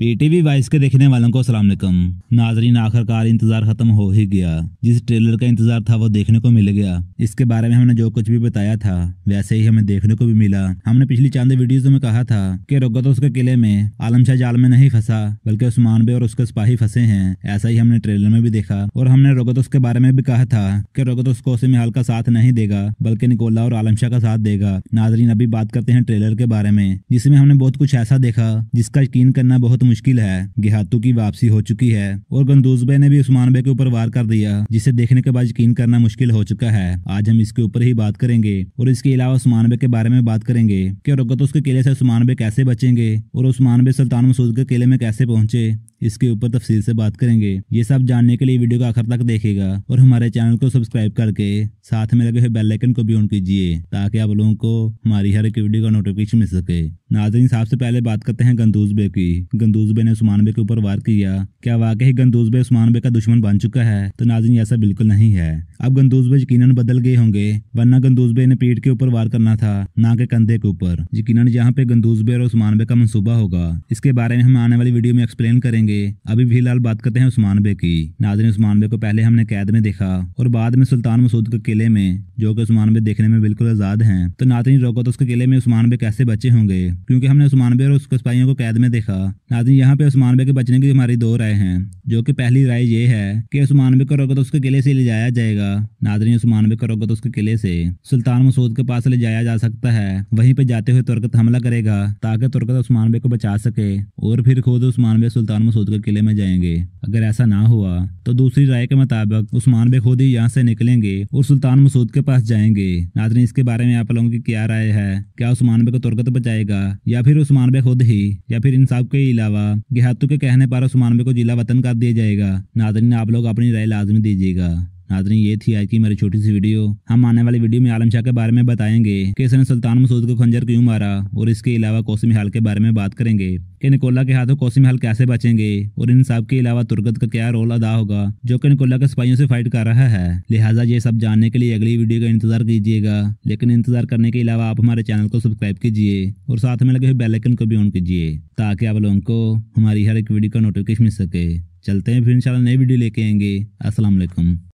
PTV vice के देखने वालों को असला नाजरीन आखिरकार इंतजार खत्म हो ही गया जिस ट्रेलर का इंतजार था वो देखने को मिल गया इसके बारे में हमने जो कुछ भी बताया था वैसे ही हमें देखने को भी मिला हमने पिछली चंद वीडियोस में कहा था कि रोगत उसके किले में आलम शाह जाल में नहीं फंसा बल्कि उस्मान बे और उसके सिपाही फंसे है ऐसा ही हमने ट्रेलर में भी देखा और हमने रोगत उसके बारे में भी कहा था की रोगत उसको उसे हाल का साथ नहीं देगा बल्कि निकोला और आलम शाह का साथ देगा नाजरीन अभी बात करते हैं ट्रेलर के बारे में जिसमें हमने बहुत कुछ ऐसा देखा जिसका यकीन करना बहुत मुश्किल है गेहातू की वापसी हो चुकी है और गंदूज ने भी उस्मान बे के ऊपर वार कर दिया जिसे देखने के बाद यकीन करना मुश्किल हो चुका है आज हम इसके ऊपर ही बात करेंगे और इसके अलावा उस्मान बे के बारे में बात करेंगे कि रगत उसके किले से उस्मान बे कैसे बचेंगे और उस्मान बे सुल्तान मसूद के किले में कैसे पहुंचे इसके ऊपर तफसील से बात करेंगे ये सब जानने के लिए वीडियो को आखिर तक देखेगा और हमारे चैनल को सब्सक्राइब करके साथ में लगे हुए बेल आइकन को भी ऑन कीजिए ताकि आप लोगों को हमारी हर एक वीडियो का नोटिफिकेशन मिल सके नाजरीन साहब से पहले बात करते हैं गंदूज बे की गंदूज गंदूज ने उस्मान बे के ऊपर वार किया क्या वाकई गंदूज बे उस्मान बे का दुश्मन बन चुका है तो नाजिन ऐसा बिल्कुल नहीं है अब गंदूज यकीन बदल गए होंगे वरना गंदूज ने पीठ के ऊपर वार करना था ना के कंधे के ऊपर यकीन यहाँ पे गंदूज और उस्मान बे का मनसूबा होगा इसके बारे में हम आने वाली वीडियो में एक्सप्लेन करेंगे अभी फिलहाल बात करते हैं उस्मान बे की नाजिन उस्मान बे को पहले हमने कैद में देखा और बाद में सुल्तान मसूद के किले में जो कि उस्मान बे देखने में बिल्कुल आजाद हैं तो नाजिन रोको तो उसके किले में उस्मान बे कैसे बचे होंगे क्योंकि हमने उस्मान बे और उसके सिपाहियों को कैद में देखा नाजरीन तो यहाँ पे उस्मान बे के बचने की हमारी दो राय हैं जो कि पहली राय ये है कि उस्मान बे को रोको तो उसके किले से ले जाया जाएगा नादरी उस्मान बे को रोको तो उसके किले से सुल्तान मसूद के पास ले जाया जा सकता है वहीं पे जाते हुए तुरकत हमला करेगा ताकि तुरकत उस्मान बे को बचा सके और फिर खुद उस्मान बे सुल्तान मसूद के किले में जाएंगे अगर ऐसा ना हुआ तो दूसरी राय के मुताबिक उस्मान बे खुद ही यहाँ से निकलेंगे और सुल्तान मसूद के पास जाएंगे नादरी इसके बारे में आप लोगों की क्या राय है क्या उस्मान बे को तुरकत बचाएगा या फिर उस्मान बे खुद ही या फिर इन सब के अलावा अलावा गेहतु के कहने पर उस्मानबे को जिला वतन कर दिया जाएगा नाजरीन आप लोग अपनी राय लाजमी दीजिएगा नाजरी ये थी आज की मेरी छोटी सी वीडियो हम आने वाली वीडियो में आलम शाह के बारे में बताएंगे कि इसने सुल्तान मसूद को खंजर क्यों मारा और इसके अलावा कौसम हाल के बारे में बात करेंगे कि निकोला के हाथों कौसम हाल कैसे बचेंगे और इन सब के अलावा तुर्गत का क्या रोल अदा होगा जो कि निकोला के सिपाहियों से फाइट कर रहा है लिहाजा ये सब जानने के लिए अगली वीडियो का इंतजार कीजिएगा लेकिन इंतजार करने के अलावा आप हमारे चैनल को सब्सक्राइब कीजिए और साथ में लगे हुए बेलाइकन को भी ऑन कीजिए ताकि आप लोगों को हमारी हर एक वीडियो का नोटिफिकेशन मिल सके चलते हैं फिर इन नई वीडियो लेके आएंगे असलम